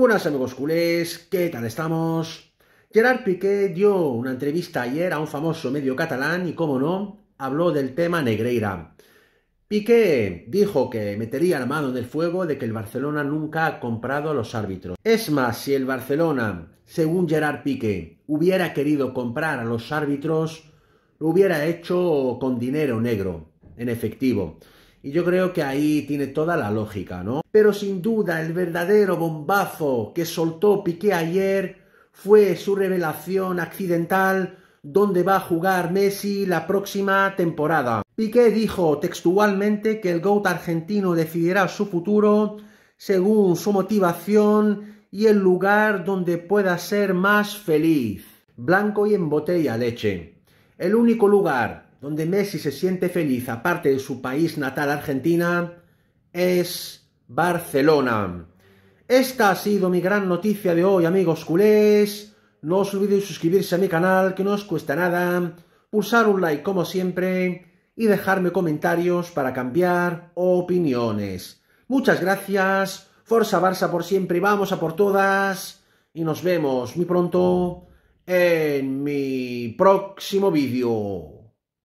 Buenas amigos culés, ¿qué tal estamos? Gerard Piqué dio una entrevista ayer a un famoso medio catalán y, como no, habló del tema Negreira. Piqué dijo que metería la mano en el fuego de que el Barcelona nunca ha comprado a los árbitros. Es más, si el Barcelona, según Gerard Piqué, hubiera querido comprar a los árbitros, lo hubiera hecho con dinero negro, en efectivo. Y yo creo que ahí tiene toda la lógica, ¿no? Pero sin duda el verdadero bombazo que soltó Piqué ayer fue su revelación accidental donde va a jugar Messi la próxima temporada. Piqué dijo textualmente que el GOAT argentino decidirá su futuro según su motivación y el lugar donde pueda ser más feliz. Blanco y en botella leche. El único lugar donde Messi se siente feliz, aparte de su país natal Argentina, es Barcelona. Esta ha sido mi gran noticia de hoy, amigos culés. No os olvidéis suscribirse a mi canal, que no os cuesta nada, pulsar un like como siempre y dejarme comentarios para cambiar opiniones. Muchas gracias, Forza Barça por siempre, vamos a por todas y nos vemos muy pronto en mi próximo vídeo.